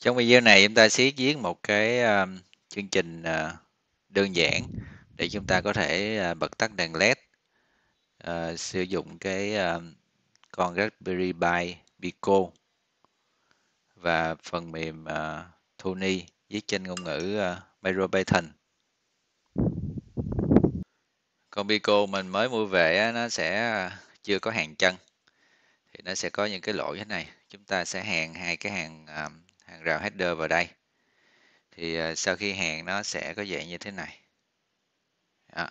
Trong video này chúng ta sẽ viết một cái ờ, chương trình ờ, đơn giản để chúng ta có thể ờ, bật tắt đèn LED sử dụng cái con Raspberry Pi Pico và phần mềm uh, Tony viết trên ngôn ngữ uh, MicroPython. Con Pico mình mới mua về nó sẽ chưa có hàng chân thì nó sẽ có những cái lỗi thế này chúng ta sẽ hàn hai cái hàng um, hàng rào header vào đây thì ờ, sau khi hẹn nó sẽ có dạng như thế này đó.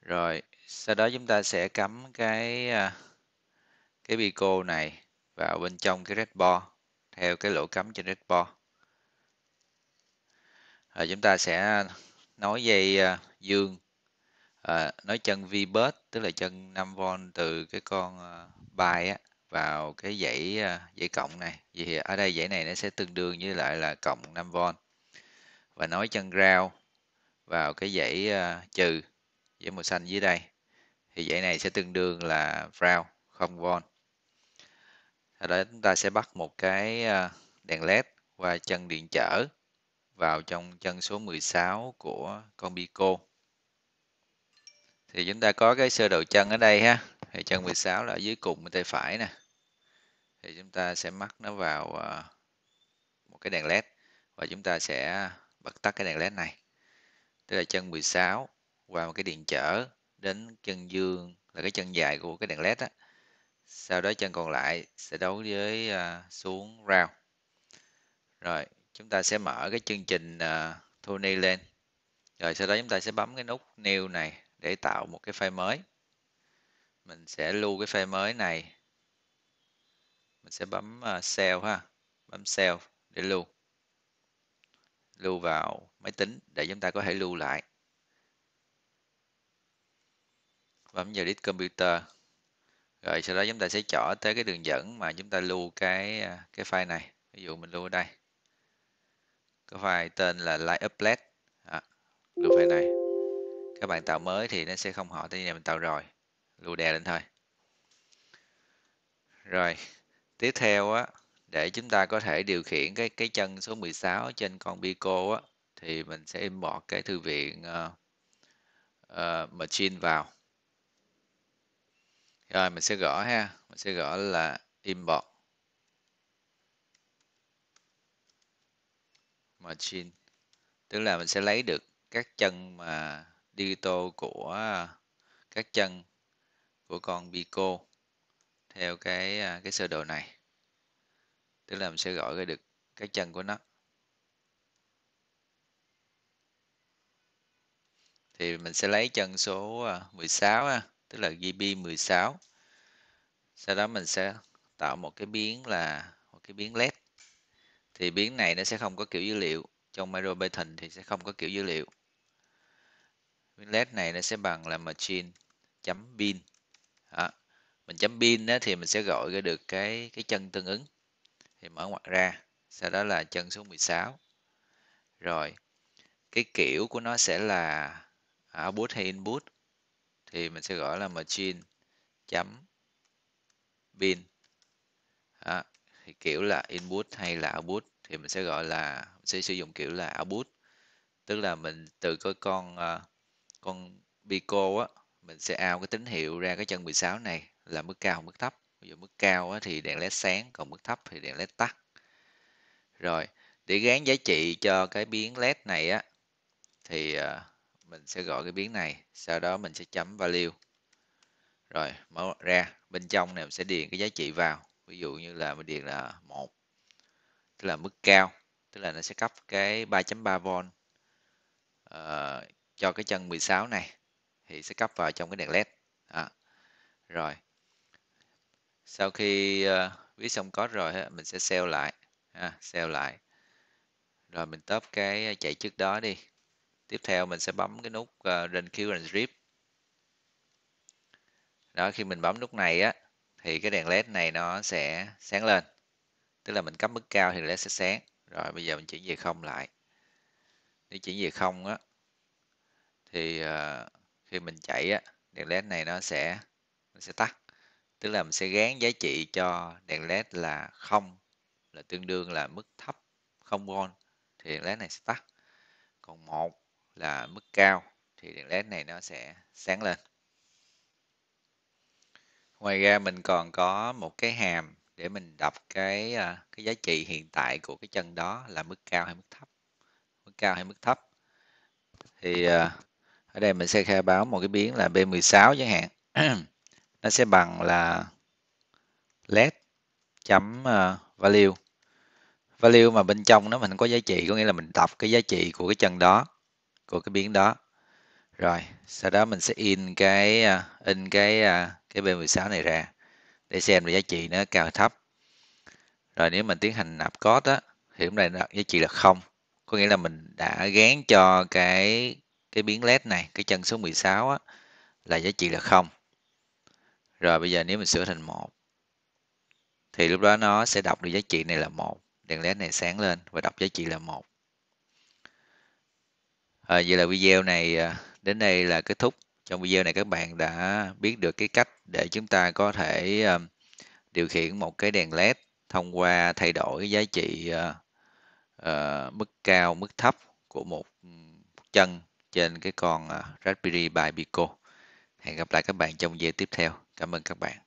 rồi sau đó chúng ta sẽ cắm cái ờ, cái pico này vào bên trong cái redboard theo cái lỗ cắm trên redboard rồi chúng ta sẽ nối dây ờ, dương à, nối chân v tức là chân 5V từ cái con bài á vào cái dãy à, dãy cộng này vì ở đây dãy này nó sẽ tương đương với lại là cộng 5V và nối chân ground vào cái dãy uh, trừ dãy màu xanh dưới đây thì dãy này sẽ tương đương là ground 0V ở đó chúng ta sẽ bắt một cái à, đèn led qua chân điện trở vào trong chân số 16 của con Pico thì chúng ta có cái sơ đồ chân ở đây ha thì chân 16 là ở dưới cùng bên tay phải nè thì chúng ta sẽ mắc nó vào ờ, một cái đèn led và chúng ta sẽ bật tắt cái đèn led này tức là chân 16 và một cái điện trở đến chân dương là cái chân dài của cái đèn led á sau đó chân còn lại sẽ đấu với ờ, xuống round rồi chúng ta sẽ mở cái chương trình ờ, Tony lên rồi sau đó chúng ta sẽ bấm cái nút new này để tạo một cái file mới mình sẽ lưu cái file mới này mình sẽ bấm ờ, sell ha bấm sell để lưu lưu vào máy tính để chúng ta có thể lưu lại bấm vào disk computer rồi sau đó chúng ta sẽ chọn tới cái đường dẫn mà chúng ta lưu cái ờ, cái file này ví dụ mình lưu ở đây cái file tên là light upload lưu file này các bạn tạo mới thì nó sẽ không hỏi tới nhà mình tạo rồi lưu đè lên thôi rồi tiếp theo á để chúng ta có thể điều khiển cái cái chân số 16 trên con Pico á thì mình sẽ import cái thư viện uh, uh, machine vào rồi mình sẽ gõ ha mình sẽ gõ là import machine tức là mình sẽ lấy được các chân mà digital của các chân của con Pico theo cái à, cái sơ đồ này tức là mình sẽ gọi ra được cái chân của nó thì mình sẽ lấy chân số 16 à, tức là GB 16 sau đó mình sẽ tạo một cái biến là một cái biến led thì biến này nó sẽ không có kiểu dữ liệu trong micro python thì sẽ không có kiểu dữ liệu biến led này nó sẽ bằng là machine chấm pin mình chấm pin á, thì mình sẽ gọi ra được cái cái chân tương ứng thì mở ngoặc ra sau đó là chân số 16 rồi cái kiểu của nó sẽ là à, output hay input thì mình sẽ gọi là machine chấm pin đó. thì kiểu là input hay là output thì mình sẽ gọi là mình sẽ sử dụng kiểu là output tức là mình từ cái con à, con Pico á mình sẽ ao cái tín hiệu ra cái chân 16 này là mức cao mức thấp ví dụ mức cao thì đèn led sáng còn mức thấp thì đèn led tắt rồi để gán giá trị cho cái biến led này á thì ờ, mình sẽ gọi cái biến này sau đó mình sẽ chấm value rồi mở ra bên trong này mình sẽ điền cái giá trị vào ví dụ như là mình điền là một tức là mức cao tức là nó sẽ cấp cái 3.3V uh, ờ, cho cái chân 16 này thì sẽ cấp vào trong cái đèn led à. rồi sau khi uh, viết xong code rồi mình sẽ sell lại ha, sell lại rồi mình top cái ờ, chạy trước đó đi tiếp theo mình sẽ bấm cái nút uh, run queue and Rip. đó khi mình bấm nút này á thì cái đèn led này nó sẽ sáng lên tức là mình cấp mức cao thì led sẽ sáng rồi bây giờ mình chuyển về không lại nếu chuyển về không á thì uh, khi mình chạy á đèn led này nó sẽ nó sẽ tắt tức là mình sẽ gán giá trị cho đèn led là không là tương đương là mức thấp không v thì đèn led này sẽ tắt còn một là mức cao thì đèn led này nó sẽ sáng lên ngoài ra mình còn có một cái hàm để mình đọc cái à, cái giá trị hiện tại của cái chân đó là mức cao hay mức thấp mức cao hay mức thấp thì à, ở đây mình sẽ khai báo một cái biến là B16 chẳng hạn nó sẽ bằng là let chấm ờ, value value mà bên trong nó mình có giá trị có nghĩa là mình tập cái giá trị của cái chân đó của cái biến đó rồi sau đó mình sẽ in cái ờ, in cái ờ, cái B16 này ra để xem là giá trị nó cao thấp rồi nếu mình tiến hành nạp code á thì hôm nay giá trị là không có nghĩa là mình đã gán cho cái cái biến led này cái chân số 16 á là giá trị là không rồi bây giờ nếu mình sửa thành một thì lúc đó nó sẽ đọc được giá trị này là một đèn led này sáng lên và đọc giá trị là một à, vậy là video này à, đến đây là kết thúc trong video này các bạn đã biết được cái cách để chúng ta có thể à, điều khiển một cái đèn led thông qua thay đổi giá trị à, mức cao mức thấp của một chân trên cái con Raspberry Pi Pico. Hẹn gặp lại các bạn trong video tiếp theo. Cảm ơn các bạn.